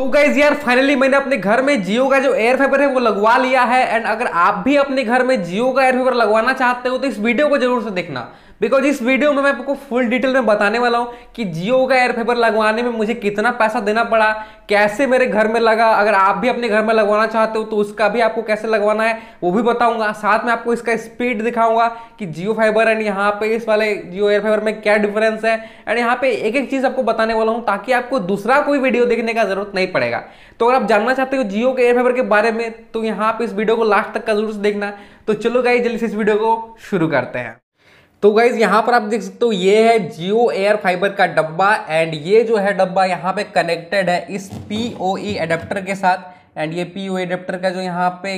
तो गाइज यार फाइनली मैंने अपने घर में जियो का जो एयर फाइबर है वो लगवा लिया है एंड अगर आप भी अपने घर में जियो का एयर फाइबर लगवाना चाहते हो तो इस वीडियो को जरूर से देखना बिकॉज इस वीडियो में मैं आपको फुल डिटेल में बताने वाला हूँ कि जियो का एयर फाइबर लगवाने में मुझे कितना पैसा देना पड़ा कैसे मेरे घर में लगा अगर आप भी अपने घर में लगवाना चाहते हो तो उसका भी आपको कैसे लगवाना है वो भी बताऊंगा साथ में आपको इसका स्पीड दिखाऊंगा कि जियो फाइबर एंड यहाँ पे इस वाले जियो एयर फाइबर में क्या डिफरेंस है एंड यहाँ पे एक एक चीज़ आपको बताने वाला हूँ ताकि आपको दूसरा कोई वीडियो देखने का जरूरत नहीं पड़ेगा तो अगर आप जानना चाहते हो जियो के एयर फाइबर के बारे में तो यहाँ पे इस वीडियो को लास्ट तक का जरूर देखना तो चलो गाइए जल्दी से इस वीडियो को शुरू करते हैं तो गाइज यहाँ पर आप देख सकते हो ये है जियो एयर फाइबर का डब्बा एंड ये जो है डब्बा यहाँ पे कनेक्टेड है इस पी ओ ई एडेप्टर के साथ एंड ये पी ओ ई एडेप्टर का जो यहाँ पे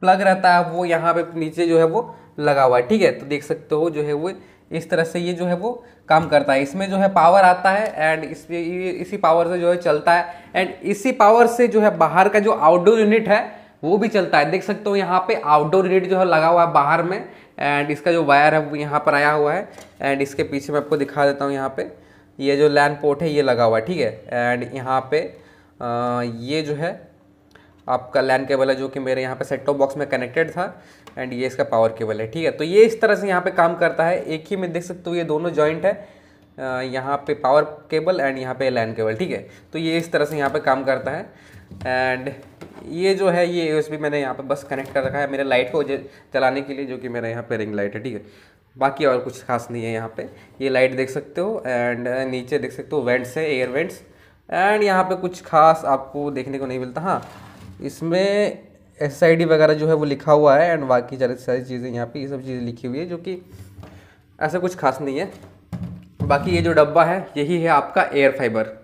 प्लग रहता है वो यहाँ पे नीचे जो है वो लगा हुआ है ठीक है तो देख सकते हो जो है वो इस तरह से ये जो है वो काम करता है इसमें जो है पावर आता है एंड इस इसी पावर से जो है चलता है एंड इसी पावर से जो है बाहर का जो आउटडोर यूनिट है वो भी चलता है देख सकते हो यहाँ पे आउटडोर रेट जो है लगा हुआ है बाहर में एंड इसका जो वायर है वो यहाँ पर आया हुआ है एंड इसके पीछे मैं आपको दिखा देता हूँ यहाँ पे ये जो लैंड पोर्ट है ये लगा हुआ है ठीक है एंड यहाँ पे आ, ये जो है आपका लैन केबल है जो कि मेरे यहाँ पे सेट टॉप बॉक्स में कनेक्टेड था एंड ये इसका पावर केबल है ठीक है तो ये इस तरह से यहाँ पे काम करता है एक ही में देख सकते हो ये दोनों जॉइंट है यहाँ पे पावर केबल एंड यहाँ पे लैन केबल ठीक है तो ये इस तरह से यहाँ पे काम करता है एंड ये जो है ये यूएसबी मैंने यहाँ पर बस कनेक्ट कर रखा है मेरे लाइट को चलाने के लिए जो कि मेरा यहाँ पे रिंग लाइट है ठीक है बाकी और कुछ खास नहीं है यहाँ पे ये लाइट देख सकते हो एंड नीचे देख सकते हो वेंट्स है एयर वेंट्स एंड यहाँ पे कुछ खास आपको देखने को नहीं मिलता हाँ इसमें एस वगैरह जो है वो लिखा हुआ है एंड बाकी सारी चीज़ें यहाँ पर ये सब चीज़ें लिखी हुई है जो कि ऐसा कुछ खास नहीं है बाकी ये जो डब्बा है यही है आपका एयर फाइबर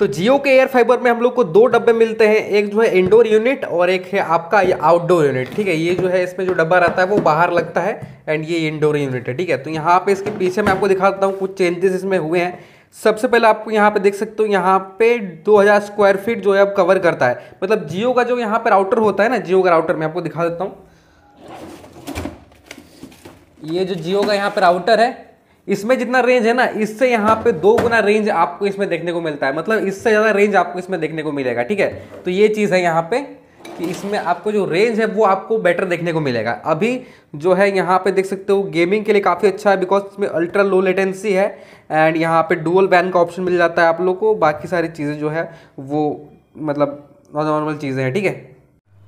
तो जियो के एयर फाइबर में हम लोग को दो डब्बे मिलते हैं एक जो है इंडोर यूनिट और एक है आपका ये आउटडोर यूनिट ठीक है ये जो है इसमें जो डब्बा रहता है वो बाहर लगता है एंड ये इंडोर यूनिट है ठीक है तो यहाँ पे इसके पीछे मैं आपको दिखा देता हूँ कुछ चेंजेस इसमें हुए हैं सबसे पहले आपको यहाँ पे देख सकते हो यहाँ पे 2000 स्क्वायर फीट जो है अब कवर करता है मतलब जियो का जो यहाँ पर राउटर होता है ना जियो का राउटर मैं आपको दिखा देता हूँ ये जो जियो का यहाँ पर राउटर है इसमें जितना रेंज है ना इससे यहाँ पे दो गुना रेंज आपको इसमें देखने को मिलता है मतलब इससे ज़्यादा रेंज आपको इसमें देखने को मिलेगा ठीक है तो ये चीज़ है यहाँ पे कि इसमें आपको जो रेंज है वो आपको बेटर देखने को मिलेगा अभी जो है यहाँ पे देख सकते हो गेमिंग के लिए काफ़ी अच्छा है बिकॉज इसमें अल्ट्रा लो लेटेंसी है एंड यहाँ पे डुअल बैन का ऑप्शन मिल जाता है आप लोग को बाकी सारी चीज़ें जो है वो मतलब नॉर्मल चीज़ें हैं ठीक है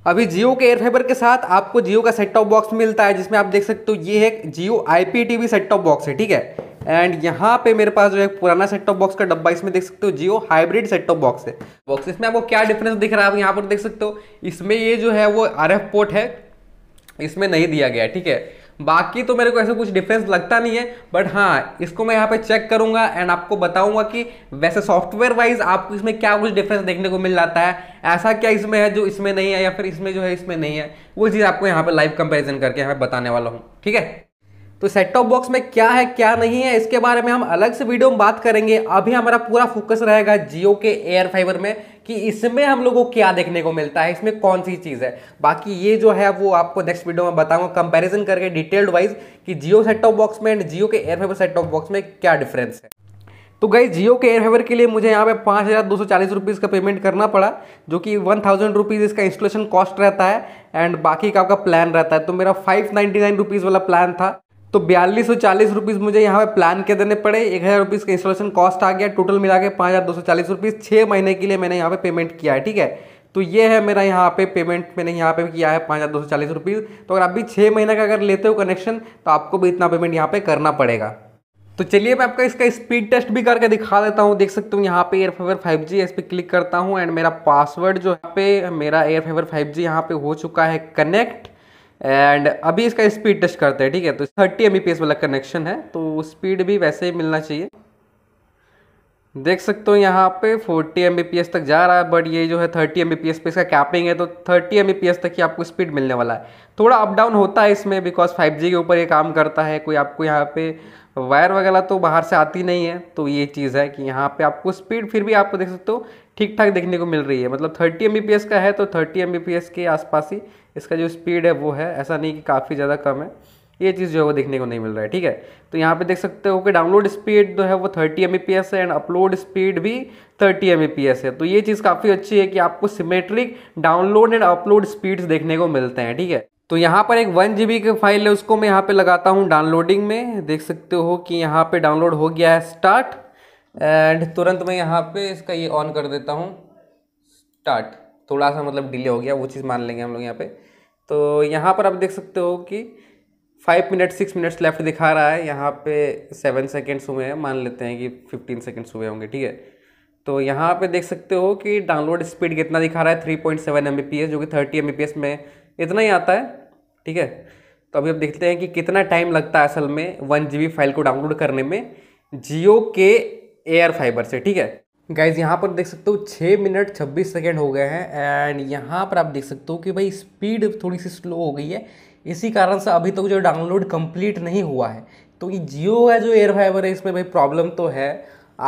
अभी जियो के एयर फाइबर के साथ आपको जियो का सेट टॉप बॉक्स मिलता है जिसमें आप देख सकते हो ये है Jio I P T V set top box है ठीक है एंड यहाँ पे मेरे पास जो है पुराना सेट टॉप बॉक्स का डब्बा इसमें देख सकते हो Jio hybrid set top box है बॉक्स इसमें आपको क्या डिफरेंस दिख रहा है आप यहाँ पर देख सकते हो इसमें ये जो है वो आर पोर्ट है इसमें नहीं दिया गया ठीक है बाकी तो मेरे को ऐसा कुछ डिफरेंस लगता नहीं है बट हाँ इसको मैं यहाँ पे चेक करूंगा एंड आपको बताऊंगा कि वैसे सॉफ्टवेयर वाइज आपको इसमें क्या कुछ डिफरेंस देखने को मिल जाता है ऐसा क्या इसमें है जो इसमें नहीं है या फिर इसमें जो है इसमें नहीं है वो चीज़ आपको यहाँ पर लाइव कंपेरिजन करके यहाँ बताने वाला हूँ ठीक है तो सेट टॉप बॉक्स में क्या है क्या नहीं है इसके बारे में हम अलग से वीडियो में बात करेंगे अभी हमारा पूरा फोकस रहेगा जियो के एयर फाइबर में कि इसमें हम लोगों को क्या देखने को मिलता है इसमें कौन सी चीज़ है बाकी ये जो है वो आपको नेक्स्ट वीडियो में बताऊंगा कंपैरिजन करके डिटेल्ड वाइज कि जियो सेट टॉप बॉक्स में एंड जियो के air fiber set top box में क्या डिफरेंस है तो गई जियो के एयर फेवर के लिए मुझे यहाँ पे पाँच हज़ार दो सौ चालीस रुपीज़ का पेमेंट करना पड़ा जो कि वन थाउजेंड रुपीज़ इसका इंस्टॉलेशन कॉस्ट रहता है एंड बाकी का आपका प्लान रहता है तो मेरा फाइव नाइन्टी नाइन रुपीज़ वाला प्लान था तो बयालीस सौ चालीस रुपीज़ मुझे यहाँ पे प्लान के देने पड़े एक हज़ार रुपीज़ का इंस्टॉलेशन कॉस्ट आ गया टोटल मिला के पाँच हज़ार दो सौ चालीस रुपीज़ छः महीने के लिए मैंने यहाँ पे पेमेंट किया है ठीक है तो ये है मेरा यहाँ पे पेमेंट मैंने यहाँ पे किया है पाँच हज़ार दो सौ चालीस रुपीज़ तो अगर आप भी छः महीने का अगर लेते हो कनेक्शन तो आपको भी इतना पेमेंट यहाँ पे करना पड़ेगा तो चलिए मैं आपका इसका स्पीड टेस्ट भी करके दिखा देता हूँ देख सकते हो यहाँ पे एयर फाइवर फाइव जी इस पर क्लिक करता हूँ एंड मेरा पासवर्ड जो यहाँ पे मेरा एयर फाइवर फाइव जी यहाँ पे हो चुका है कनेक्ट एंड अभी इसका स्पीड टेस्ट करते हैं ठीक है तो 30 एम वाला कनेक्शन है तो स्पीड भी वैसे ही मिलना चाहिए देख सकते हो यहाँ पे 40 एम तक जा रहा है बट ये जो है 30 एम बी पे इसका कैपिंग है तो 30 एम तक ही आपको स्पीड मिलने वाला है थोड़ा अप डाउन होता है इसमें बिकॉज 5G के ऊपर ये काम करता है कोई आपको यहाँ पे वायर वगैरह तो बाहर से आती नहीं है तो ये चीज़ है कि यहाँ पे आपको स्पीड फिर भी आपको देख सकते हो ठीक ठाक देखने को मिल रही है मतलब थर्टी एम का है तो थर्टी एम के आसपास ही इसका जो स्पीड है वो है ऐसा नहीं कि काफ़ी ज़्यादा कम है ये चीज़ जो है वो देखने को नहीं मिल रहा है ठीक है तो यहाँ पे देख सकते हो कि डाउनलोड स्पीड जो है वो 30 एम है एंड अपलोड स्पीड भी 30 एम है तो ये चीज़ काफ़ी अच्छी है कि आपको symmetric download and upload speeds देखने को मिलते हैं ठीक है तो यहाँ पर एक वन जी की फाइल है उसको मैं यहाँ पे लगाता हूँ डाउनलोडिंग में देख सकते हो कि यहाँ पे डाउनलोड हो गया है स्टार्ट एंड तुरंत मैं यहाँ पे इसका ये ऑन कर देता हूँ स्टार्ट थोड़ा सा मतलब डिले हो गया वो चीज़ मान लेंगे हम लोग यहाँ पे तो यहाँ पर आप देख सकते हो कि five minute six minutes left दिखा रहा है यहाँ पे सेवन सेकेंड्स हुए हैं मान लेते हैं कि फिफ्टीन सेकेंड्स हुए होंगे ठीक है तो यहाँ पे देख सकते हो कि डाउनलोड स्पीड कितना दिखा रहा है थ्री पॉइंट सेवन एम जो कि थर्टी एम में इतना ही आता है ठीक है तो अभी अब देखते हैं कि कितना टाइम लगता है असल में वन जी फाइल को डाउनलोड करने में जियो के एयर फाइबर से ठीक है गाइज यहाँ पर देख सकते हो छः मिनट छब्बीस सेकेंड हो गए हैं एंड यहाँ पर आप देख सकते हो कि भाई स्पीड थोड़ी सी स्लो हो गई है इसी कारण से अभी तक तो जो डाउनलोड कंप्लीट नहीं हुआ है तो ये जियो है जो एयर फाइबर है इसमें भाई प्रॉब्लम तो है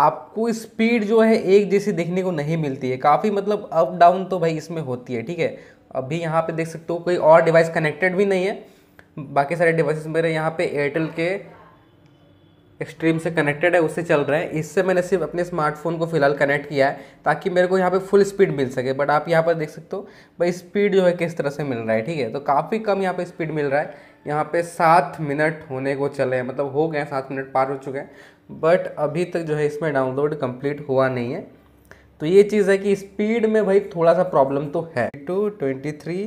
आपको स्पीड जो है एक जैसी देखने को नहीं मिलती है काफ़ी मतलब अप डाउन तो भाई इसमें होती है ठीक है अभी यहाँ पे देख सकते हो कोई और डिवाइस कनेक्टेड भी नहीं है बाकी सारे डिवाइसेस मेरे यहाँ पे एयरटेल के एक्सट्रीम से कनेक्टेड है उससे चल रहे हैं इससे मैंने सिर्फ अपने स्मार्टफोन को फिलहाल कनेक्ट किया है ताकि मेरे को यहाँ पे फुल स्पीड मिल सके बट आप यहाँ पर देख सकते हो भाई स्पीड जो है किस तरह से मिल रहा है ठीक है तो काफ़ी कम यहाँ पे स्पीड मिल रहा है यहाँ पे सात मिनट होने को चले हैं मतलब हो गए हैं सात मिनट पार हो चुके हैं बट अभी तक जो है इसमें डाउनलोड कम्प्लीट हुआ नहीं है तो ये चीज़ है कि स्पीड में भाई थोड़ा सा प्रॉब्लम तो है टू ट्वेंटी थ्री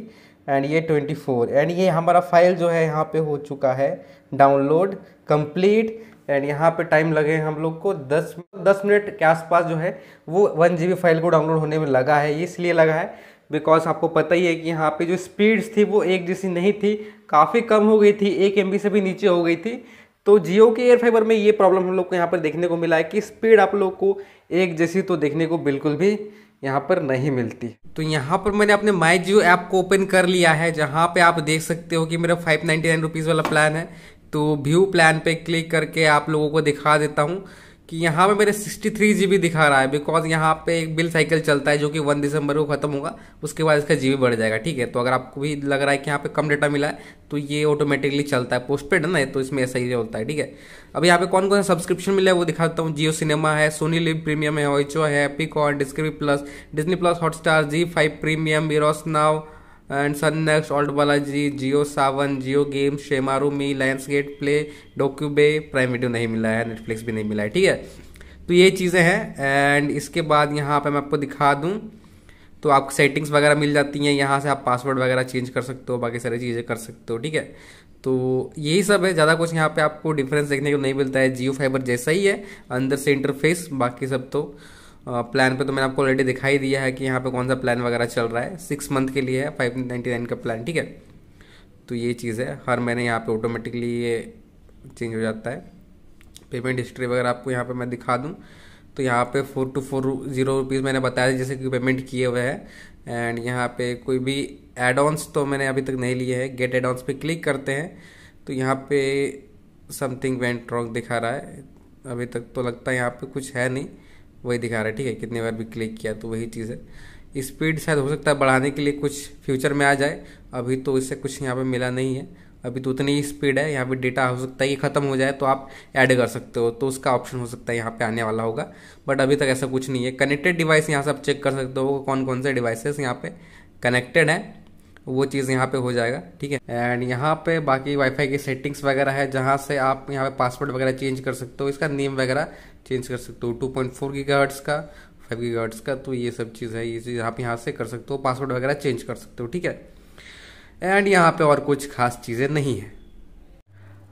एंड ये 24 एंड ये हमारा फाइल जो है यहाँ पे हो चुका है डाउनलोड कम्प्लीट एंड यहाँ पे टाइम लगे हम लोग को दस दस मिनट के आसपास जो है वो वन जी फाइल को डाउनलोड होने में लगा है इसलिए लगा है बिकॉज आपको पता ही है कि यहाँ पे जो स्पीड्स थी वो एक जैसी नहीं थी काफ़ी कम हो गई थी एक एम से भी नीचे हो गई थी तो जियो के एयर फाइबर में ये प्रॉब्लम हम लोग को यहाँ पर देखने को मिला है कि स्पीड आप लोग को एक जैसी तो देखने को बिल्कुल भी यहाँ पर नहीं मिलती तो यहाँ पर मैंने अपने माई जियो ऐप को ओपन कर लिया है जहाँ पे आप देख सकते हो कि मेरा फाइव नाइन्टी नाइन रुपीज़ वाला प्लान है तो व्यू प्लान पे क्लिक करके आप लोगों को दिखा देता हूँ कि यहाँ पे मेरे 63 जीबी दिखा रहा है बिकॉज यहाँ पे एक बिल साइकिल चलता है जो कि 1 दिसंबर को ख़त्म होगा उसके बाद इसका जीबी बढ़ जाएगा ठीक है तो अगर आपको भी लग रहा है कि यहाँ पे कम डेटा मिला है तो ये ऑटोमेटिकली चलता है पोस्ट पेड है ना तो इसमें ऐसा ही होता है ठीक है अब यहाँ पे कौन कौन सा सब्सक्रिप्शन मिला है वो दिखा देता हूँ जियो सिनेमा है सोनी लिव प्रीमियम है ओइचो है Epicon Discovery plus Disney plus Hotstar Zee five premium बीरोस नाव and Sun next ALTBalaji Jio Saavn Jio game ShemarooMe Lionsgate play DocuBay Prime Video नहीं मिला है नेटफ्लिक्स भी नहीं मिला है ठीक है तो ये चीज़ें हैं एंड इसके बाद यहाँ पे मैं आपको दिखा दूँ तो आपको सेटिंग्स वगैरह मिल जाती हैं यहाँ से आप पासवर्ड वगैरह चेंज कर सकते हो बाकी सारी चीज़ें कर सकते हो ठीक है तो यही सब है ज़्यादा कुछ यहाँ पर आपको डिफरेंस देखने को नहीं मिलता है जियो फाइबर जैसा ही है अंदर से इंटरफेस बाकी सब तो प्लान पे तो मैंने आपको ऑलरेडी दिखाई दिया है कि यहाँ पे कौन सा प्लान वगैरह चल रहा है सिक्स मंथ के लिए है फाइव नाइन्टी नाइन का प्लान ठीक है तो ये चीज़ है हर महीने यहाँ पे ऑटोमेटिकली ये चेंज हो जाता है पेमेंट हिस्ट्री वगैरह आपको यहाँ पे मैं दिखा दूँ तो यहाँ पे four two four zero rupees मैंने बताया जैसे कि पेमेंट किए हुए हैं एंड यहाँ पे कोई भी एड ऑन्स तो मैंने अभी तक नहीं लिए है गेट एड ऑन्स पे क्लिक करते हैं तो यहाँ पे समथिंग वेंट रॉन्ग दिखा रहा है अभी तक तो लगता है यहाँ पे कुछ है नहीं वही दिखा रहा है ठीक है कितने बार भी क्लिक किया तो वही चीज़ है स्पीड शायद हो सकता है बढ़ाने के लिए कुछ फ्यूचर में आ जाए अभी तो इससे कुछ यहाँ पे मिला नहीं है अभी तो उतनी ही स्पीड है यहाँ पे डेटा हो सकता है ये ख़त्म हो जाए तो आप ऐड कर सकते हो तो उसका ऑप्शन हो सकता है यहाँ पे आने वाला होगा बट अभी तक ऐसा कुछ नहीं है कनेक्टेड डिवाइस यहाँ से आप चेक कर सकते हो कौन कौन से डिवाइसेस यहाँ पे कनेक्टेड है वो चीज़ यहाँ पे हो जाएगा ठीक है एंड यहाँ पे बाकी वाईफाई की सेटिंग्स वगैरह है जहाँ से आप यहाँ पे पासवर्ड वगैरह चेंज कर सकते हो इसका नेम वगैरह चेंज कर सकते हो टू पॉइंट फोर गीगाहर्ट्स का फाइव गीगाहर्ट्स का तो ये सब चीज़ है ये चीज़ आप यहाँ से कर सकते हो पासवर्ड वगैरह चेंज कर सकते हो ठीक है एंड यहाँ पे और कुछ खास चीज़ें नहीं है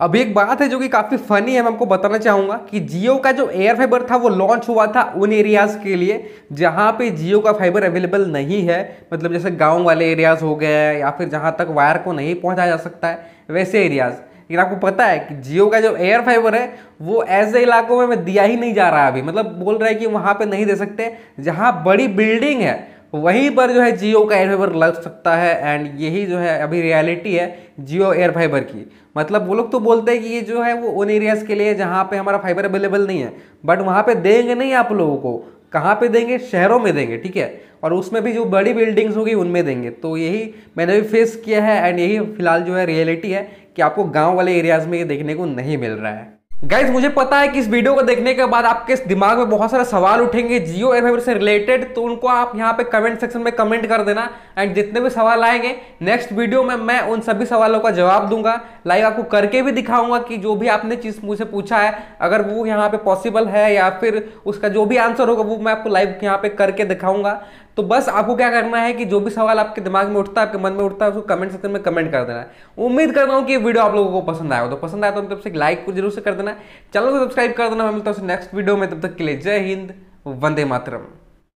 अब एक बात है जो कि काफ़ी फनी है मैं आपको बताना चाहूँगा कि जियो का जो एयर फाइबर था वो लॉन्च हुआ था उन एरियाज़ के लिए जहाँ पे जियो का फाइबर अवेलेबल नहीं है मतलब जैसे गांव वाले एरियाज़ हो गए या फिर जहाँ तक वायर को नहीं पहुँचाया जा सकता है वैसे एरियाज़ लेकिन आपको पता है कि जियो का जो एयर फाइबर है वो ऐसे इलाकों में दिया ही नहीं जा रहा है अभी मतलब बोल रहा है कि वहाँ पर नहीं दे सकते जहाँ बड़ी बिल्डिंग है वहीं पर जो है जियो का एयर फाइबर लग सकता है एंड यही जो है अभी रियलिटी है जियो एयर फाइबर की मतलब वो लोग तो बोलते हैं कि ये जो है वो उन एरियाज के लिए जहाँ पे हमारा फाइबर अवेलेबल नहीं है बट वहाँ पे देंगे नहीं आप लोगों को कहाँ पे देंगे शहरों में देंगे ठीक है और उसमें भी जो बड़ी बिल्डिंग्स होगी उनमें देंगे तो यही मैंने भी फेस किया है एंड यही फिलहाल जो है रियलिटी है कि आपको गाँव वाले एरियाज़ में ये देखने को नहीं मिल रहा है गाइज मुझे पता है कि इस वीडियो को देखने के बाद आपके दिमाग में बहुत सारे सवाल उठेंगे जियो एयर से रिलेटेड तो उनको आप यहाँ पे कमेंट सेक्शन में कमेंट कर देना एंड जितने भी सवाल आएंगे नेक्स्ट वीडियो में मैं उन सभी सवालों का जवाब दूंगा लाइव आपको करके भी दिखाऊंगा कि जो भी आपने चीज़ मुझे पूछा है अगर वो यहाँ पे पॉसिबल है या फिर उसका जो भी आंसर होगा वो मैं आपको लाइव यहाँ पे करके दिखाऊंगा तो बस आपको क्या करना है कि जो भी सवाल आपके दिमाग में उठता है आपके मन में उठता है उसको कमेंट सेक्शन में कमेंट कर देना है उम्मीद रहा हूँ कि वीडियो आप लोगों को पसंद हो तो पसंद आया तो तब से लाइक को जरूर से कर देना चैनल को सब्सक्राइब कर देना मैं मिलता हूँ नेक्स्ट वीडियो में तब तक के लिए जय हिंद वंदे मातरम